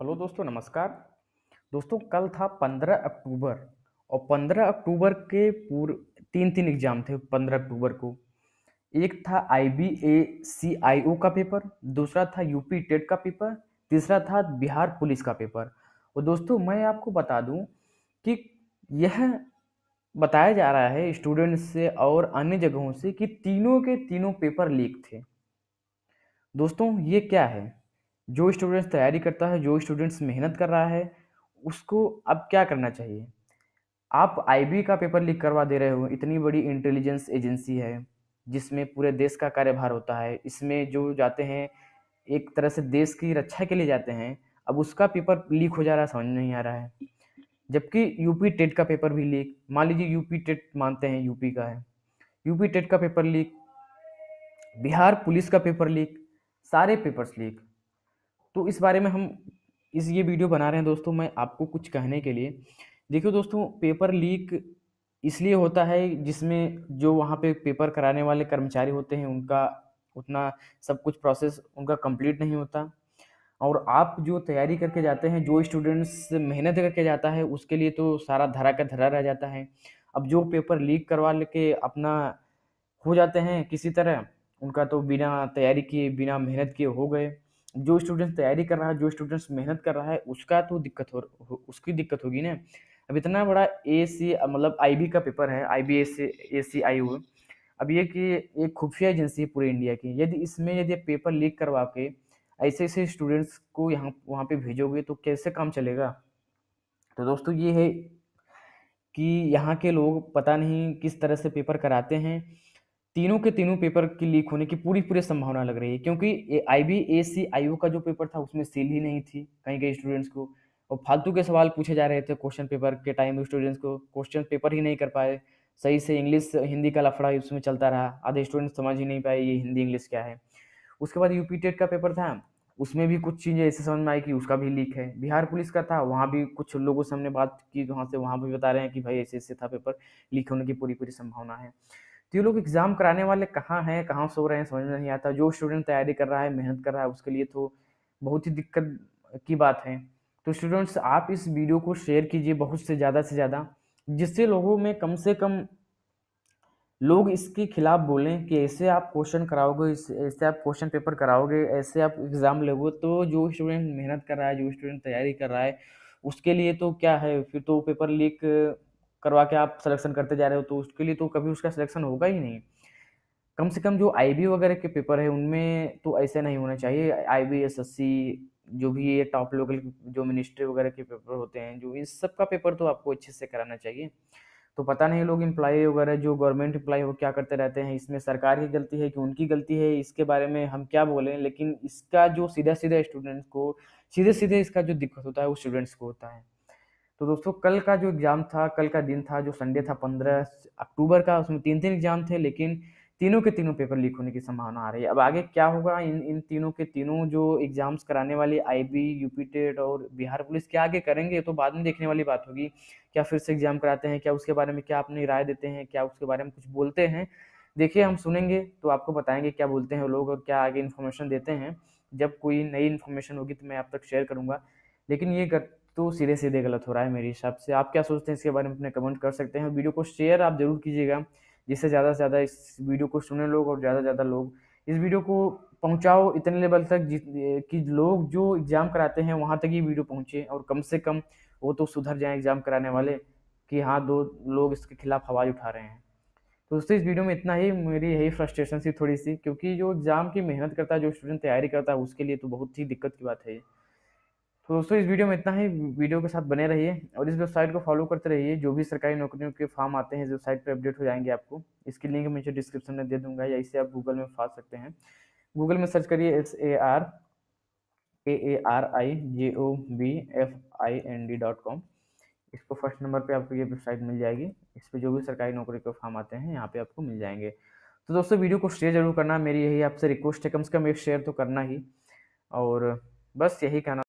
hello दोस्तों नमस्कार दोस्तों कल था पंद्रह अक्टूबर और पंद्रह अक्टूबर के पूर्व तीन तीन एग्ज़ाम थे पंद्रह अक्टूबर को एक था आई बी ए सी आई ओ का पेपर दूसरा था यूपी टेट का पेपर तीसरा था बिहार पुलिस का पेपर और दोस्तों मैं आपको बता दूं कि यह बताया जा रहा है स्टूडेंट्स से और अन्य जगहों से कि तीनों के तीनों पेपर लीक थे दोस्तों ये क्या है जो स्टूडेंट्स तैयारी करता है जो स्टूडेंट्स मेहनत कर रहा है उसको अब क्या करना चाहिए आप आईबी का पेपर लीक करवा दे रहे हो इतनी बड़ी इंटेलिजेंस एजेंसी है जिसमें पूरे देश का कार्यभार होता है इसमें जो जाते हैं एक तरह से देश की रक्षा के लिए जाते हैं अब उसका पेपर लीक हो जा रहा है समझ नहीं आ रहा है जबकि यूपी टेट का पेपर भी लीक मान लीजिए यूपी टेट मानते हैं यूपी का है यूपी टेट का पेपर लीक बिहार पुलिस का पेपर लीक सारे पेपर्स लीक तो इस बारे में हम इस ये वीडियो बना रहे हैं दोस्तों मैं आपको कुछ कहने के लिए देखियो दोस्तों पेपर लीक इसलिए होता है जिसमें जो वहाँ पे पेपर कराने वाले कर्मचारी होते हैं उनका उतना सब कुछ प्रोसेस उनका कंप्लीट नहीं होता और आप जो तैयारी करके जाते हैं जो स्टूडेंट्स मेहनत करके जाता है उसके लिए तो सारा धरा का धरा रह जाता है अब जो पेपर लीक करवा के अपना हो जाते हैं किसी तरह उनका तो बिना तैयारी किए बिना मेहनत किए हो गए जो स्टूडेंट्स तैयारी कर रहा है जो स्टूडेंट्स मेहनत कर रहा है उसका तो दिक्कत हो, हो उसकी दिक्कत होगी ना अब इतना बड़ा ए सी मतलब आई बी का पेपर है आई बी ए सी ए सी आई ओ अब ये कि एक खुफिया एजेंसी है पूरे इंडिया की यदि इसमें यदि पेपर लीक करवा के ऐसे ऐसे स्टूडेंट्स को यहाँ वहाँ पे भेजोगे तो कैसे काम चलेगा तो दोस्तों ये है कि यहाँ के लोग पता नहीं किस तरह से पेपर कराते हैं तीनों के तीनों पेपर की लीक होने की पूरी पूरी संभावना लग रही है क्योंकि आई बी ए सी आई का जो पेपर था उसमें सील ही नहीं थी कहीं कहीं स्टूडेंट्स को और फालतू के सवाल पूछे जा रहे थे क्वेश्चन पेपर के टाइम स्टूडेंट्स को क्वेश्चन पेपर ही नहीं कर पाए सही से इंग्लिश हिंदी का लफड़ा उसमें चलता रहा आधे स्टूडेंट्स समझ ही नहीं पाए ये हिंदी इंग्लिश क्या है उसके बाद यूपी टेट का पेपर था उसमें भी कुछ चीज़ें ऐसे समझ में आई कि उसका भी लीक है बिहार पुलिस का था वहाँ भी कुछ लोगों से हमने बात की वहाँ से वहाँ भी बता रहे हैं कि भाई ऐसे ऐसे था पेपर लीक होने की पूरी पूरी संभावना है तो ये लोग एग्ज़ाम कराने वाले कहाँ हैं कहाँ सो रहे हैं समझ में नहीं आता जो स्टूडेंट तैयारी कर रहा है मेहनत कर रहा है उसके लिए तो बहुत ही दिक्कत की बात है तो स्टूडेंट्स आप इस वीडियो को शेयर कीजिए बहुत से ज़्यादा से ज़्यादा जिससे लोगों में कम से कम लोग इसके खिलाफ बोलें कि ऐसे आप क्वेश्चन कराओगे ऐसे आप क्वेश्चन पेपर कराओगे ऐसे आप एग्ज़ाम लोगे तो जो स्टूडेंट मेहनत कर रहा है जो स्टूडेंट तैयारी कर रहा है उसके लिए तो क्या है फिर तो पेपर लीक करवा के आप सिलेक्शन करते जा रहे हो तो उसके लिए तो कभी उसका सिलेक्शन होगा ही नहीं कम से कम जो आई वगैरह के पेपर है उनमें तो ऐसे नहीं होना चाहिए I B S S C जो भी ये टॉप लेवल जो मिनिस्ट्री वगैरह के पेपर होते हैं जो इन सब का पेपर तो आपको अच्छे से कराना चाहिए तो पता नहीं लोग इम्प्लाई वगैरह जो गवर्नमेंट इम्प्लाई वो क्या करते रहते हैं इसमें सरकार की गलती है कि उनकी गलती है इसके बारे में हम क्या बोलें लेकिन इसका जो सीधा सीधा स्टूडेंट्स को सीधे सीधे इसका जो दिक्कत होता है वो स्टूडेंट्स को होता है तो दोस्तों कल का जो एग्ज़ाम था कल का दिन था जो संडे था पंद्रह अक्टूबर का उसमें तीन तीन एग्ज़ाम थे लेकिन तीनों के तीनों पेपर लीक होने की संभावना आ रही है अब आगे क्या होगा इन इन तीनों के तीनों जो एग्ज़ाम्स कराने वाले यू पी टेट और बिहार पुलिस क्या आगे करेंगे तो बाद में देखने वाली बात होगी क्या फिर से एग्ज़ाम कराते हैं क्या उसके बारे में क्या अपनी राय देते हैं क्या उसके बारे में कुछ बोलते हैं देखिए हम सुनेंगे तो आपको बताएंगे क्या बोलते हैं लोग और क्या आगे इन्फॉर्मेशन देते हैं जब कोई नई इन्फॉर्मेशन होगी तो मैं आप तक शेयर करूँगा लेकिन ये कर तो सीधे सीधे गलत हो रहा है मेरे हिसाब से आप क्या सोचते हैं इसके बारे में अपने कमेंट कर सकते हैं वीडियो को शेयर आप जरूर कीजिएगा जिससे ज़्यादा से ज़्यादा इस वीडियो को सुने लोग और ज़्यादा से ज़्यादा लोग इस वीडियो को पहुंचाओ इतने लेवल तक कि लोग जो एग्ज़ाम कराते हैं वहाँ तक ही वीडियो पहुँचे और कम से कम वो तो सुधर जाए एग्ज़ाम कराने वाले कि हाँ दो लोग इसके खिलाफ आवाज़ उठा रहे हैं तो दोस्तों इस वीडियो में इतना ही मेरी यही फ्रस्ट्रेशन थी थोड़ी सी क्योंकि जो एग्ज़ाम की मेहनत करता है जो स्टूडेंट तैयारी करता है उसके लिए तो बहुत ही दिक्कत की बात है तो दोस्तों इस वीडियो में इतना ही वीडियो के साथ बने रहिए और इस वेबसाइट को फॉलो करते रहिए जो भी सरकारी नौकरियों के फॉर्म आते हैं इस वेबसाइट पर अपडेट हो जाएंगे आपको इसकी लिंक मैं डिस्क्रिप्शन में दे दूंगा या इसे आप गूगल में फाड़ सकते हैं गूगल में सर्च करिए S A R A A R I J O B F I N D dot com इसको फर्स्ट नंबर पर आपको ये वेबसाइट मिल जाएगी इस पर जो भी सरकारी नौकरी के फॉर्म आते हैं यहाँ पे आपको मिल जाएंगे तो दोस्तों वीडियो को शेयर जरूर करना मेरी यही आपसे रिक्वेस्ट है कम से कम एक शेयर तो करना ही और बस यही कहना